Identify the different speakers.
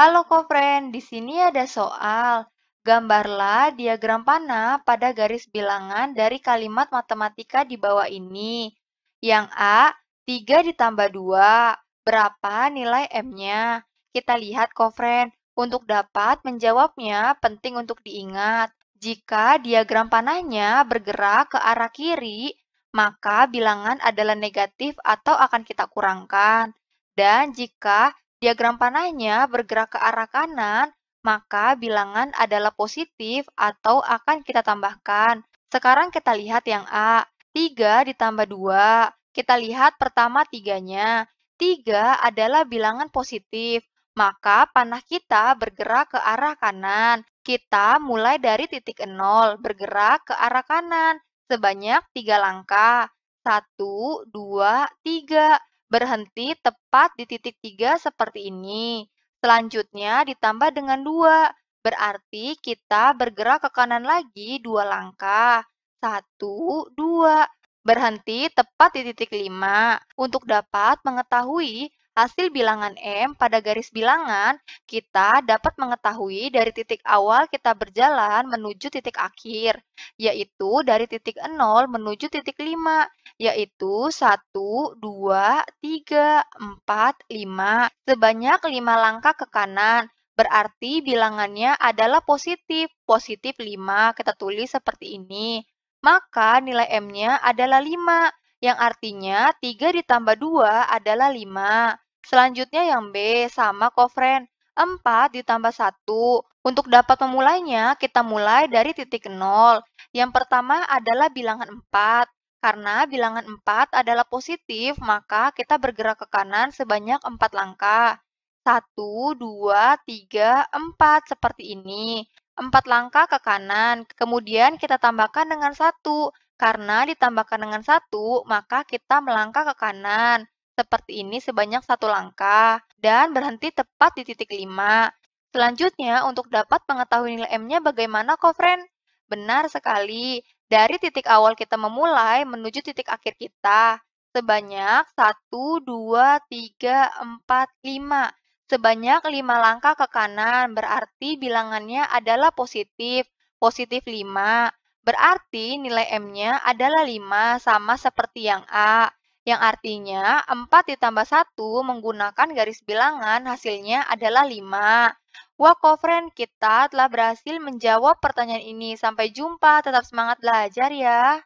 Speaker 1: Halo kofren, di sini ada soal. Gambarlah diagram panah pada garis bilangan dari kalimat matematika di bawah ini. Yang A, 3 ditambah 2. Berapa nilai M-nya? Kita lihat kofren. Untuk dapat menjawabnya penting untuk diingat. Jika diagram panahnya bergerak ke arah kiri, maka bilangan adalah negatif atau akan kita kurangkan. Dan jika diagram panahnya bergerak ke arah kanan, maka bilangan adalah positif atau akan kita tambahkan. Sekarang kita lihat yang A. 3 ditambah 2. Kita lihat pertama tiganya. 3 adalah bilangan positif, maka panah kita bergerak ke arah kanan. Kita mulai dari titik 0, bergerak ke arah kanan sebanyak 3 langkah. 1, 2, 3. Berhenti tepat di titik 3 seperti ini. Selanjutnya ditambah dengan 2. Berarti kita bergerak ke kanan lagi 2 langkah. 1, 2. Berhenti tepat di titik 5 untuk dapat mengetahui Hasil bilangan M pada garis bilangan kita dapat mengetahui dari titik awal kita berjalan menuju titik akhir, yaitu dari titik 0 menuju titik 5, yaitu 1, 2, 3, 4, 5, sebanyak 5 langkah ke kanan, berarti bilangannya adalah positif. Positif 5 kita tulis seperti ini. Maka nilai M-nya adalah 5, yang artinya 3 ditambah 2 adalah 5. Selanjutnya yang B sama kofren. 4 ditambah 1. Untuk dapat memulainya, kita mulai dari titik 0. Yang pertama adalah bilangan 4. Karena bilangan 4 adalah positif, maka kita bergerak ke kanan sebanyak 4 langkah. 1, 2, 3, 4 seperti ini. 4 langkah ke kanan, kemudian kita tambahkan dengan 1. Karena ditambahkan dengan 1, maka kita melangkah ke kanan seperti ini sebanyak satu langkah dan berhenti tepat di titik 5. Selanjutnya, untuk dapat mengetahui nilai M-nya bagaimana kok, friend? Benar sekali, dari titik awal kita memulai menuju titik akhir kita sebanyak 1, 2, 3, 4, 5. Sebanyak 5 langkah ke kanan berarti bilangannya adalah positif, positif 5. Berarti nilai M-nya adalah 5 sama seperti yang A yang artinya 4 ditambah 1 menggunakan garis bilangan hasilnya adalah 5. Wah, kofren kita telah berhasil menjawab pertanyaan ini. Sampai jumpa, tetap semangat belajar ya.